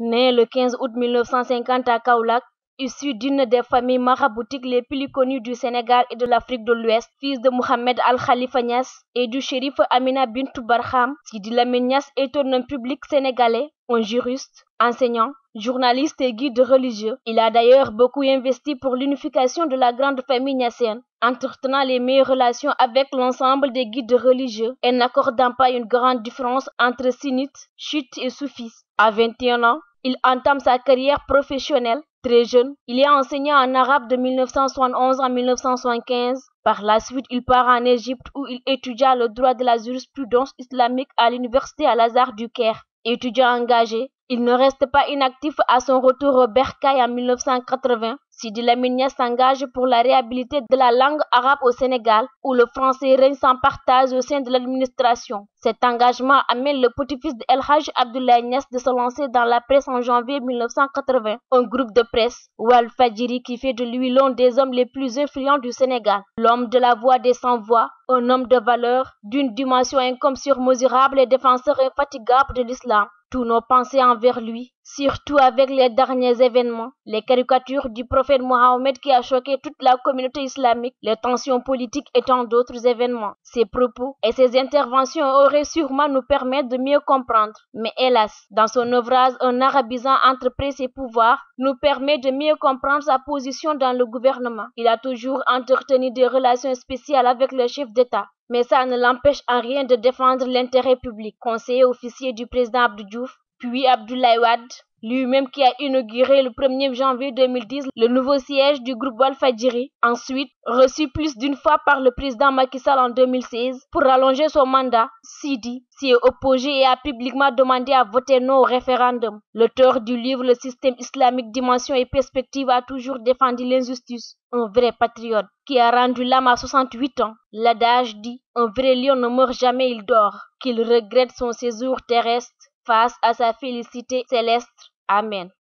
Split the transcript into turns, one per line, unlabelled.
Né le 15 août 1950 à Kaolack, issu d'une des familles maraboutiques les plus connues du Sénégal et de l'Afrique de l'Ouest, fils de Mohamed Al-Khalifa Nias et du shérif Amina Bintou Barham, Sidi Lamine Niass est un public sénégalais, un juriste, enseignant, journaliste et guide religieux. Il a d'ailleurs beaucoup investi pour l'unification de la grande famille niassienne, entretenant les meilleures relations avec l'ensemble des guides religieux et n'accordant pas une grande différence entre sunnites, chutes et soufis. À 21 ans, il entame sa carrière professionnelle très jeune. Il est enseignant en arabe de 1971 à 1975. Par la suite, il part en Égypte où il étudia le droit de la jurisprudence islamique à l'université al Lazare du Caire. Étudiant engagé, il ne reste pas inactif à son retour au Berkaï en 1980. Sidi Lamine s'engage pour la réhabilitation de la langue arabe au Sénégal, où le français règne sans partage au sein de l'administration. Cet engagement amène le petit-fils d'El-Hajj Abdoulaye de se lancer dans la presse en janvier 1980, un groupe de presse, Wal Fadjiri, qui fait de lui l'un des hommes les plus influents du Sénégal. L'homme de la voix des sans-voix, un homme de valeur, d'une dimension incommensurable et défenseur infatigable de l'islam. Tous nos pensées envers lui surtout avec les derniers événements, les caricatures du prophète Mohammed qui a choqué toute la communauté islamique, les tensions politiques étant d'autres événements. Ses propos et ses interventions auraient sûrement nous permettre de mieux comprendre. Mais hélas, dans son ouvrage Un arabisant entrepris ses pouvoirs nous permet de mieux comprendre sa position dans le gouvernement. Il a toujours entretenu des relations spéciales avec le chef d'État mais ça ne l'empêche en rien de défendre l'intérêt public. Conseiller officier du président Abdou Diouf, puis Abdoulaye Wade, lui-même qui a inauguré le 1er janvier 2010 le nouveau siège du groupe Walfadjiri, ensuite reçu plus d'une fois par le président Macky Sall en 2016 pour allonger son mandat, Sidi s'y est opposé et a publiquement demandé à voter non au référendum. L'auteur du livre Le système islamique dimension et perspective a toujours défendu l'injustice, un vrai patriote qui a rendu l'âme à 68 ans. L'adage dit un vrai lion ne meurt jamais, il dort, qu'il regrette son séjour terrestre face à sa félicité céleste. Amen.